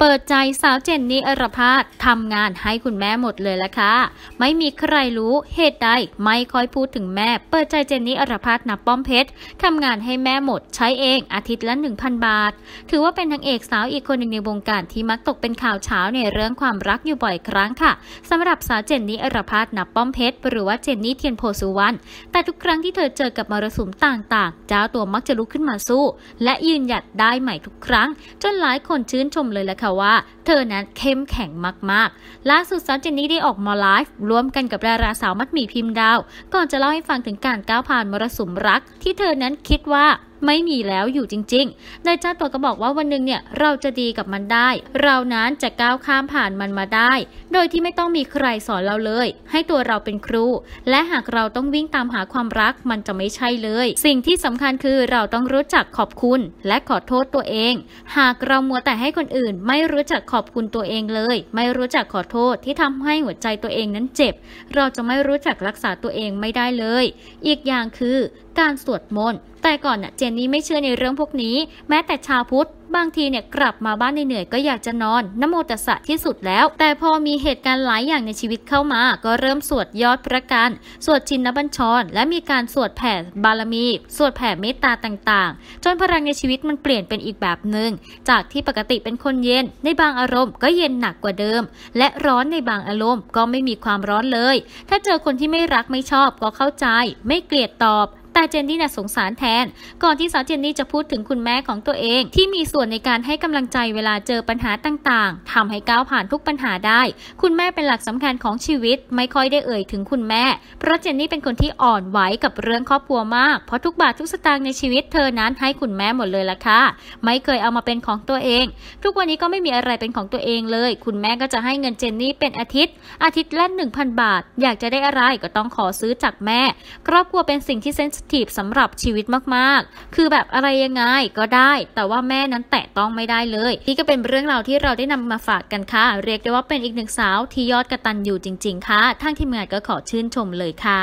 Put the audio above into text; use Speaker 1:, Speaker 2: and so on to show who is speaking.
Speaker 1: เปิดใจสาวเจนนี่อรพาสทำงานให้คุณแม่หมดเลยละค่ะไม่มีใครรู้ เหตุใดไม่ค่อยพูดถึงแม่ เปิดใจเจนนี่อรพาสนับป้อมเพชรทำงานให้แม่หมด ใช้เองอาทิตย์ละ1,000บาท ถือว่าเป็นนางเอกสาวอีกคนหนึ่งในวงการที่มักตกเป็นข่าวเช้าในเรื่องความรักอยู่บ่อยครั้งค่ะสำหรับสาวเจนนี่อรพาสนับป้อมเพชรหรือว่าเจนนี่เทียนโพสุวรรณแต่ทุกครั้งที่เธอเจอกับมรสุมต่าง ๆ เจ้าตัวมักจะลุกขึ้นมาสู้ และยืนหยัดได้ใหม่ทุกครั้ง จนหลายคนชื่นชมเลยละค่ะว่าเธอนั้นเข้มแข็งมากๆ ล่าสุดสาวเจนนี่ได้ออกมาไลฟ์ร่วมกันกับดาราสาวมัดหมี่พิมพ์ดาว ก่อนจะเล่าให้ฟังถึงการก้าวผ่านมรสุมรักที่เธอนั้นคิดว่าไม่มีแล้วอยู่จริงๆนายจ้างตัวก็บอกว่าวันหนึ่งเนี่ยเราจะดีกับมันได้ เรานั้นจะก้าวข้ามผ่านมันมาได้ โดยที่ไม่ต้องมีใครสอนเราเลย ให้ตัวเราเป็นครู และหากเราต้องวิ่งตามหาความรักมันจะไม่ใช่เลย สิ่งที่สำคัญคือเราต้องรู้จักขอบคุณ และขอโทษตัวเอง หากเรามัวแต่ให้คนอื่น ไม่รู้จักขอบคุณตัวเองเลย ไม่รู้จักขอโทษที่ทำให้หัวใจตัวเองนั้นเจ็บ เราจะไม่รู้จักรักษาตัวเองไม่ได้เลย อีกอย่างคือการสวดมนต์แต่ก่อนเน่ยเจนนี่ไม่เชื่อในเรื่องพวกนี้ แม้แต่ชาวพุทธบางทีเนี่ยกลับมาบ้านเหนื่อยก็อยากจะนอน นโมตสะที่สุดแล้ว แต่พอมีเหตุการณ์หลายอย่างในชีวิตเข้ามา ก็เริ่มสวดยอดประกัน สวดชินนบัญชรและมีการสวดแผ่บารมี สวดแผ่เมตตาต่าง ๆ จนพลังในชีวิตมันเปลี่ยนเป็นอีกแบบหนึ่ง จากที่ปกติเป็นคนเย็น ในบางอารมณ์ก็เย็นหนักกว่าเดิม และร้อนในบางอารมณ์ก็ไม่มีความร้อนเลย ถ้าเจอคนที่ไม่รักไม่ชอบก็เข้าใจ ไม่เกลียดตอบแต่เจนนี่น่ะสงสารแทน ก่อนที่สาวเจนนี่จะพูดถึงคุณแม่ของตัวเองที่มีส่วนในการให้กำลังใจเวลาเจอปัญหาต่าง ๆ ทำให้ก้าวผ่านทุกปัญหาได้ คุณแม่เป็นหลักสำคัญของชีวิต ไม่ค่อยได้เอ่ยถึงคุณแม่ เพราะเจนนี่เป็นคนที่อ่อนไหวกับเรื่องครอบครัวมาก เพราะทุกบาททุกสตางค์ในชีวิตเธอนั้นให้คุณแม่หมดเลยล่ะค่ะ ไม่เคยเอามาเป็นของตัวเอง ทุกวันนี้ก็ไม่มีอะไรเป็นของตัวเองเลย คุณแม่ก็จะให้เงินเจนนี่เป็นอาทิตย์ อาทิตย์ละ1,000 บาท อยากจะได้อะไรก็ต้องขอซื้อจากแม่ ครอบครัวเป็นสิ่งที่เซนสทีฟสำหรับชีวิตมากๆ คือแบบอะไรยังไงก็ได้ แต่ว่าแม่นั้นแตะต้องไม่ได้เลยนี่ก็เป็นเรื่องราวที่เราได้นำมาฝากกันค่ะ เรียกได้ว่าเป็นอีกหนึ่งสาวที่ยอดกระตันอยู่จริง ๆ ค่ะทั้งทีมงานก็ขอชื่นชมเลยค่ะ